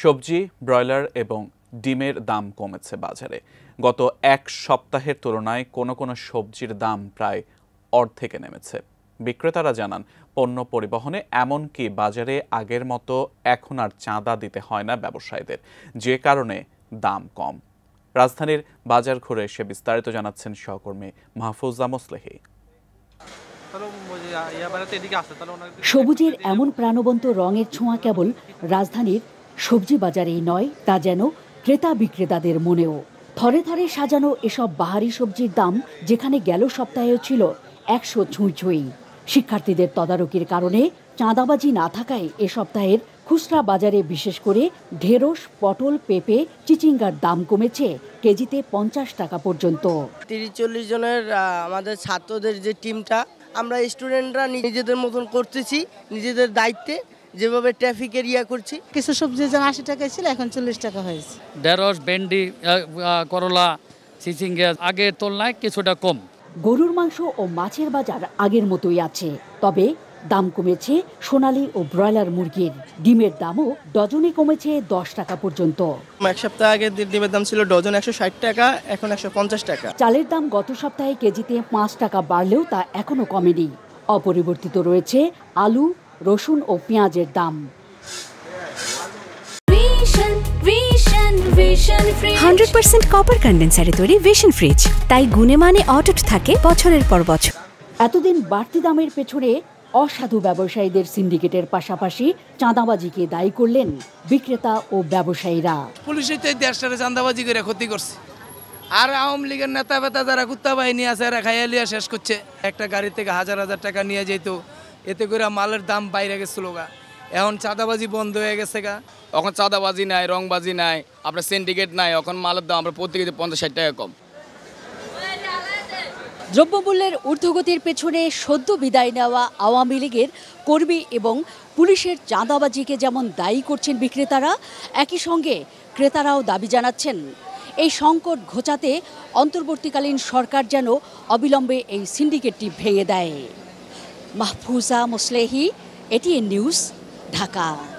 সবজি ব্রয়লার এবং ডিমের দাম কমেছে বাজারে গত এক সপ্তাহের তুলনায় কোনো কোনো সবজির দাম প্রায় অর্ধেকে নেমেছে বিক্রেতারা জানান পণ্য পরিবহনে এমনকি বাজারে আগের মতো এখন আর চাঁদা দিতে হয় না ব্যবসায়ীদের যে কারণে দাম কম রাজধানীর বাজার ঘুরে এসে বিস্তারিত জানাচ্ছেন সহকর্মী মাহফুজা মোসলেহী সবুজের এমন প্রাণবন্ত রঙের ছোঁয়া কেবল রাজধানীর সবজি বাজারেই নয় তা যেন ক্রেতা বিক্রেতাদের মনেও থরে থরে সাজানো এসব বাহারি সবজির দাম যেখানে গেল সপ্তাহেও ছিল একশো ছুঁই শিক্ষার্থীদের তদারকির কারণে চাঁদাবাজি না থাকায় এ সপ্তাহের খুচরা বাজারে বিশেষ করে ঢেঁড়স পটল পেঁপে চিচিঙ্গার দাম কমেছে কেজিতে পঞ্চাশ টাকা পর্যন্ত তিরিশ চল্লিশ জনের আমাদের ছাত্রদের যে টিমটা আমরা স্টুডেন্টরা নিজেদের মতন করতেছি নিজেদের দায়িত্বে যেভাবে ট্রাফিক এরিয়া করছি কিছু সবজি যেমন আশি টাকা ছিল এখন চল্লিশ টাকা হয়েছে ঢেঁড়স ভেন্ডি করলা সিসিঙ্গে আগের তুলনায় কিছুটা কম গরুর মাংস ও মাছের বাজার আগের মতোই আছে তবে দাম কমেছে সোনালি ও ব্রয়লার মুরগির ডিমের দামও ডজনে কমেছে দশ টাকা পর্যন্ত এক সপ্তাহ আগে ডিমের দাম ছিল ডজন একশো ষাট টাকা এখন একশো পঞ্চাশ টাকা চালের দাম গত সপ্তাহে কেজিতে পাঁচ টাকা বাড়লেও তা এখনো কমেনি অপরিবর্তিত রয়েছে আলু রসুন ও পেঁয়াজের দাম হান্ড্রেড পার্সেন্ট কপার কন্ডেন্সারে তৈরি ভিশন ফ্রিজ তাই গুণে মানে অটুট থাকে বছরের পর বছর এতদিন বাড়তি দামের পেছনে অসাধু ব্যবসায়ীদের সিন্ডিকেটের পাশাপাশি চাঁদাবাজিকে দায়ী করলেন বিক্রেতা ও ব্যবসায়ীরা পুলিশে তো দেড়শারে চাঁদাবাজি করে ক্ষতি করছে আর আওয়ামী লীগের নেতা বেতা যারা কুত্তা বাহিনী আছে এরা শেষ করছে একটা গাড়ি থেকে হাজার হাজার টাকা নিয়ে যেত এতে করে মালের দাম বাইরে গেছিলো গা এখন চাঁদাবাজি বন্ধ হয়ে গেছে গা এখন চাঁদাবাজি নাই রংবাজি নাই আপনার সিন্ডিকেট নাই এখন মালের দাম আপনার প্রত্যেকে পঞ্চাশ ষাট টাকা কম দ্রব্যমূল্যের ঊর্ধ্বগতির পেছনে সদ্য বিদায় নেওয়া আওয়ামী লীগের কর্মী এবং পুলিশের চাঁদাবাজিকে যেমন দায়ী করছেন বিক্রেতারা একই সঙ্গে ক্রেতারাও দাবি জানাচ্ছেন এই সংকট ঘোচাতে অন্তর্বর্তীকালীন সরকার যেন অবিলম্বে এই সিন্ডিকেটটি ভেঙে দেয় মাহফুজা মুছলেহি এটি নিউজ ঢাকা